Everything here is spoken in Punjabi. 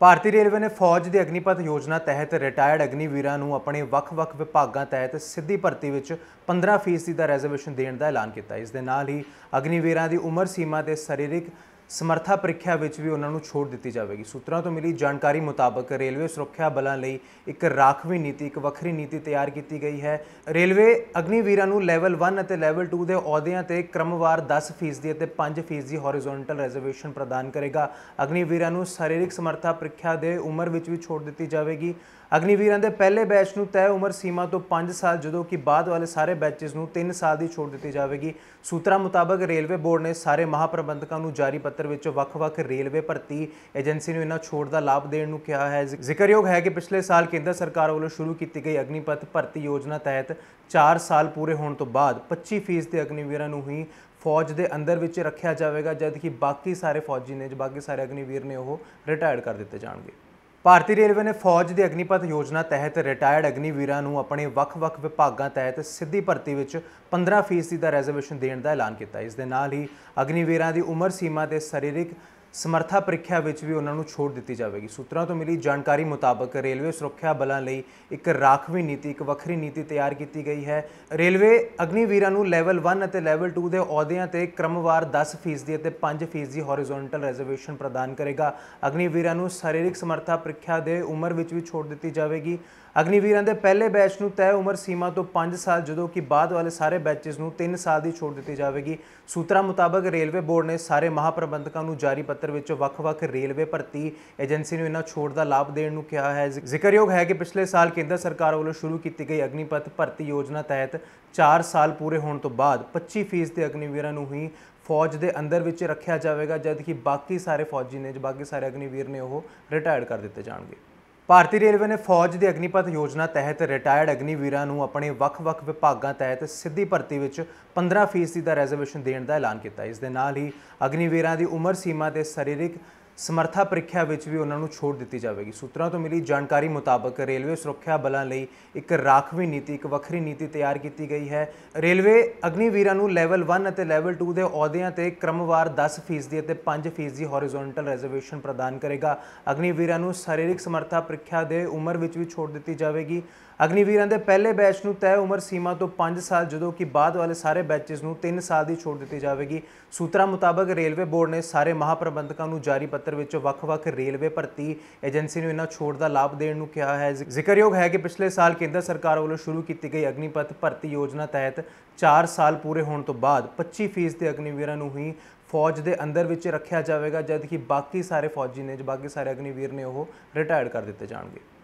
ਭਾਰਤੀ ਰੇਲਵੇ ਨੇ ਫੌਜ ਦੀ ਅਗਨੀਪਥ ਯੋਜਨਾ ਤਹਿਤ ਰਿਟਾਇਰਡ ਅਗਨੀਵੀਰਾਂ ਨੂੰ ਆਪਣੇ ਵੱਖ-ਵੱਖ ਵਿਭਾਗਾਂ ਤਹਿਤ ਸਿੱਧੀ ਭਰਤੀ ਵਿੱਚ 15% ਦਾ ਰਿਜ਼ਰਵੇਸ਼ਨ ਦੇਣ ਦਾ ਐਲਾਨ ਕੀਤਾ ਇਸ ਦੇ ਨਾਲ ਹੀ ਅਗਨੀਵੀਰਾਂ ਦੀ ਉਮਰ ਸੀਮਾ ਤੇ ਸਰੀਰਕ ਸਮਰੱਥਾ ਪ੍ਰੀਖਿਆ ਵਿੱਚ ਵੀ ਉਹਨਾਂ ਨੂੰ ਛੋਟ ਦਿੱਤੀ ਜਾਵੇਗੀ ਸੂਤਰਾਂ ਤੋਂ ਮਿਲੀ ਜਾਣਕਾਰੀ ਮੁਤਾਬਕ ਰੇਲਵੇ ਸੁਰੱਖਿਆ ਬਲਾਂ ਲਈ ਇੱਕ ਰਾਖਵੀਂ ਨੀਤੀ ਇੱਕ ਵੱਖਰੀ ਨੀਤੀ ਤਿਆਰ ਕੀਤੀ ਗਈ ਹੈ ਰੇਲਵੇ ਅਗਨੀਵੀਰਾਂ ਨੂੰ ਲੈਵਲ 1 ਅਤੇ ਲੈਵਲ 2 ਦੇ ਅਹੁਦਿਆਂ ਤੇ ਕ੍ਰਮਵਾਰ 10% ਅਤੇ 5% ਹੋਰੀਜ਼ੋਨਟਲ ਰਿਜ਼ਰਵੇਸ਼ਨ ਪ੍ਰਦਾਨ ਕਰੇਗਾ ਅਗਨੀਵੀਰਾਂ ਨੂੰ ਸਰੀਰਕ ਸਮਰੱਥਾ ਪ੍ਰੀਖਿਆ ਦੇ ਉਮਰ ਵਿੱਚ ਵੀ ਛੋਟ ਦਿੱਤੀ ਜਾਵੇਗੀ ਅਗਨੀਵੀਰਾਂ ਦੇ ਪਹਿਲੇ ਬੈਚ ਨੂੰ ਤੈਅ ਉਮਰ ਸੀਮਾ ਤੋਂ 5 ਸਾਲ ਜਦੋਂ ਕਿ ਬਾਅਦ ਵਾਲੇ ਸਾਰੇ ਬੈਚਸ ਨੂੰ 3 ਸਾਲ ਦੀ ਛੋਟ ਦਿੱਤੀ ਜਾਵੇਗੀ ਸੂਤਰਾਂ ਮੁਤਾਬਕ ਰੇਲਵੇ ਬੋਰਡ ਨੇ ਸਾਰੇ ਮਹਾਪ੍ਰਬੰਧਕਾਂ ਨੂੰ ਜਾਰੀ ਪੱਤਰ ਪੱਤਰ ਵਿੱਚ ਵੱਖ-ਵੱਖ ਰੇਲਵੇ ਭਰਤੀ ਏਜੰਸੀ ਨੂੰ ਇਹਨਾਂ ਛੋਟ ਦਾ ਲਾਭ ਦੇਣ ਨੂੰ ਕਿਹਾ ਹੈ ਜ਼ਿਕਰਯੋਗ ਹੈ ਕਿ ਪਿਛਲੇ ਸਾਲ ਕੇਂਦਰ ਸਰਕਾਰ ਵੱਲੋਂ ਸ਼ੁਰੂ ਕੀਤੀ ਗਈ ਅਗਨੀਪਥ ਭਰਤੀ ਯੋਜਨਾ ਤਹਿਤ 4 ਸਾਲ ਪੂਰੇ ਹੋਣ ਤੋਂ ਬਾਅਦ 25% ਦੇ ਅਗਨੀਵੀਰਾਂ ਨੂੰ ਹੀ ਫੌਜ ਦੇ ਅੰਦਰ ਵਿੱਚ ਰੱਖਿਆ ਜਾਵੇਗਾ ਜਦ ਕਿ ਬਾਕੀ ਸਾਰੇ ਫੌਜੀ ਨੇ ਜੋ ਬਾਕੀ ਸਾਰੇ ਅਗਨੀਵੀਰ ਨੇ ਉਹ ਰਿਟਾਇਰ ਕਰ ਦਿੱਤੇ ਜਾਣਗੇ ਭਾਰਤੀ ਰੇਲਵੇ ਨੇ ਫੌਜ ਦੀ ਅਗਨੀਪਥ ਯੋਜਨਾ ਤਹਿਤ ਰਿਟਾਇਰਡ ਅਗਨੀਵੀਰਾਂ ਨੂੰ ਆਪਣੇ ਵੱਖ-ਵੱਖ ਵਿਭਾਗਾਂ ਤਹਿਤ ਸਿੱਧੀ ਭਰਤੀ ਵਿੱਚ 15% ਦਾ ਰਿਜ਼ਰਵੇਸ਼ਨ ਦੇਣ ਦਾ ਐਲਾਨ ਕੀਤਾ ਇਸ ਦੇ ਨਾਲ ਹੀ ਅਗਨੀਵੀਰਾਂ ਦੀ ਉਮਰ ਸੀਮਾ ਤੇ ਸਰੀਰਕ ਸਮਰੱਥਾ ਪ੍ਰੀਖਿਆ ਵਿੱਚ ਵੀ ਉਹਨਾਂ ਨੂੰ ਛੋਟ ਦਿੱਤੀ ਜਾਵੇਗੀ ਸੂਤਰਾਂ ਤੋਂ ਮਿਲੀ ਜਾਣਕਾਰੀ ਮੁਤਾਬਕ ਰੇਲਵੇ ਸੁਰੱਖਿਆ ਬਲਾਂ ਲਈ ਇੱਕ ਰਾਖਵੀਂ ਨੀਤੀ ਇੱਕ ਵੱਖਰੀ ਨੀਤੀ ਤਿਆਰ ਕੀਤੀ ਗਈ ਹੈ ਰੇਲਵੇ ਅਗਨੀਵੀਰਾਂ ਨੂੰ ਲੈਵਲ 1 ਅਤੇ ਲੈਵਲ 2 ਦੇ ਅਹੁਦਿਆਂ ਤੇ ਕ੍ਰਮਵਾਰ 10% ਦੀ ਅਤੇ 5% ਦੀ ਹੋਰੀਜ਼ੋਨਟਲ ਰਿਜ਼ਰਵੇਸ਼ਨ ਪ੍ਰਦਾਨ ਕਰੇਗਾ ਅਗਨੀਵੀਰਾਂ ਨੂੰ ਸਰੀਰਕ ਸਮਰੱਥਾ ਪ੍ਰੀਖਿਆ ਦੇ ਉਮਰ ਵਿੱਚ ਵੀ ਛੋਟ ਦਿੱਤੀ ਜਾਵੇਗੀ ਅਗਨੀਵੀਰਾਂ ਦੇ ਪਹਿਲੇ ਬੈਚ ਨੂੰ ਤੈਅ ਉਮਰ ਸੀਮਾ ਤੋਂ 5 ਸਾਲ ਜਦੋਂ ਕਿ ਬਾਅਦ ਵਾਲੇ ਸਾਰੇ ਬੈਚਸ ਨੂੰ 3 ਸਾਲ ਦੀ ਛੋਟ ਦਿੱਤੀ ਜਾਵੇਗੀ ਸੂਤਰਾਂ ਮੁਤਾਬਕ ਰੇਲਵੇ ਬੋਰਡ ਨੇ ਸਾਰੇ ਮਹਾਪ੍ਰਬੰਧਕਾਂ ਨੂੰ ਜਾਰੀ ਪੱਤਰ ਵਿੱਚ ਵੱਖ-ਵੱਖ ਰੇਲਵੇ ਭਰਤੀ ਏਜੰਸੀ ਨੂੰ ਇਹਨਾਂ ਛੋਟ ਦਾ ਲਾਭ ਦੇਣ ਨੂੰ ਕਿਹਾ ਹੈ ਜ਼ਿਕਰਯੋਗ ਹੈ ਕਿ ਪਿਛਲੇ ਸਾਲ ਕੇਂਦਰ ਸਰਕਾਰ ਵੱਲੋਂ ਸ਼ੁਰੂ ਕੀਤੀ ਗਈ ਅਗਨੀਪਥ ਭਰਤੀ ਯੋਜਨਾ ਤਹਿਤ 4 ਸਾਲ ਪੂਰੇ ਹੋਣ ਤੋਂ ਬਾਅਦ 25% ਦੇ ਅਗਨੀਵੀਰਾਂ ਨੂੰ ਹੀ ਫੌਜ ਦੇ ਅੰਦਰ ਵਿੱਚ ਰੱਖਿਆ ਜਾਵੇਗਾ ਜਦ ਕਿ ਬਾਕੀ ਸਾਰੇ ਫੌਜੀ ਨੇ ਜੋ ਬਾਕੀ ਸਾਰੇ ਅਗਨੀਵੀਰ ਨੇ ਉਹ ਰਿਟਾਇਰ ਕਰ ਦਿੱਤੇ ਜਾਣਗੇ ਭਾਰਤੀ ਰੇਲਵੇ ਨੇ ਫੌਜ ਦੀ ਅਗਨੀਪਥ ਯੋਜਨਾ ਤਹਿਤ ਰਿਟਾਇਰਡ ਅਗਨੀਵੀਰਾਂ ਨੂੰ ਆਪਣੇ ਵੱਖ-ਵੱਖ ਵਿਭਾਗਾਂ ਤਹਿਤ ਸਿੱਧੀ ਭਰਤੀ ਵਿੱਚ 15% ਦਾ ਰਿਜ਼ਰਵੇਸ਼ਨ ਦੇਣ ਦਾ ਐਲਾਨ ਕੀਤਾ ਇਸ ਦੇ ਨਾਲ ਹੀ ਅਗਨੀਵੀਰਾਂ ਦੀ ਉਮਰ ਸੀਮਾ ਤੇ ਸਰੀਰਕ ਸਮਰੱਥਾ ਪ੍ਰੀਖਿਆ ਵਿੱਚ ਵੀ ਉਹਨਾਂ ਨੂੰ ਛੋਟ ਦਿੱਤੀ ਜਾਵੇਗੀ ਸੂਤਰਾਂ ਤੋਂ ਮਿਲੀ ਜਾਣਕਾਰੀ ਮੁਤਾਬਕ ਰੇਲਵੇ ਸੁਰੱਖਿਆ ਬਲਾਂ ਲਈ ਇੱਕ ਰਾਖਵੀਂ ਨੀਤੀ ਇੱਕ ਵੱਖਰੀ ਨੀਤੀ ਤਿਆਰ ਕੀਤੀ ਗਈ ਹੈ ਰੇਲਵੇ ਅਗਨੀਵੀਰਾਂ ਨੂੰ ਲੈਵਲ 1 ਅਤੇ ਲੈਵਲ 2 ਦੇ ਅਹੁਦਿਆਂ ਤੇ ਕ੍ਰਮਵਾਰ 10% ਦੀ ਅਤੇ 5% ਦੀ ਹੋਰੀਜ਼ੋਨਟਲ ਰਿਜ਼ਰਵੇਸ਼ਨ ਪ੍ਰਦਾਨ ਕਰੇਗਾ ਅਗਨੀਵੀਰਾਂ ਨੂੰ ਸਰੀਰਕ ਸਮਰੱਥਾ ਪ੍ਰੀਖਿਆ ਦੇ ਉਮਰ ਵਿੱਚ ਵੀ ਛੋਟ ਦਿੱਤੀ ਜਾਵੇਗੀ ਅਗਨੀਵੀਰਾਂ ਦੇ ਪਹਿਲੇ ਬੈਚ ਨੂੰ ਤੈਅ ਉਮਰ ਸੀਮਾ ਤੋਂ 5 ਸਾਲ ਜਦੋਂ ਕਿ ਬਾਅਦ ਵਾਲੇ ਸਾਰੇ ਬੈਚਸ ਨੂੰ 3 ਸਾਲ ਦੀ ਛੋਟ ਦਿੱਤੀ ਜਾਵੇਗੀ ਸੂਤਰਾਂ ਮੁਤਾਬਕ ਰੇਲਵੇ ਬੋਰਡ ਨੇ ਸਾਰੇ ਮਹਾਪ੍ਰਬੰਧਕਾਂ ਨੂੰ ਜਾਰੀ ਪੱਤਰ ਦਫ਼ਤਰ ਵਿੱਚੋਂ ਵੱਖ-ਵੱਖ ਰੇਲਵੇ ਭਰਤੀ ਏਜੰਸੀ ਨੂੰ ਇਹਨਾਂ ਛੋਟ ਦਾ ਲਾਭ ਦੇਣ ਨੂੰ ਕਿਹਾ ਹੈ ਜ਼ਿਕਰਯੋਗ ਹੈ ਕਿ ਪਿਛਲੇ ਸਾਲ ਕੇਂਦਰ ਸਰਕਾਰ ਵੱਲੋਂ ਸ਼ੁਰੂ ਕੀਤੀ ਗਈ ਅਗਨੀਪਥ ਭਰਤੀ ਯੋਜਨਾ ਤਹਿਤ 4 ਸਾਲ ਪੂਰੇ ਹੋਣ ਤੋਂ ਬਾਅਦ 25% ਦੇ ਅਗਨੀਵੀਰਾਂ ਨੂੰ ਹੀ ਫੌਜ ਦੇ ਅੰਦਰ ਵਿੱਚ ਰੱਖਿਆ ਜਾਵੇਗਾ ਜਦ ਕਿ ਬਾਕੀ ਸਾਰੇ ਫੌਜੀ ਨੇ ਜੋ ਬਾਕੀ ਸਾਰੇ ਅਗਨੀਵੀਰ ਨੇ ਉਹ ਰਿਟਾਇਰ ਕਰ ਦਿੱਤੇ ਜਾਣਗੇ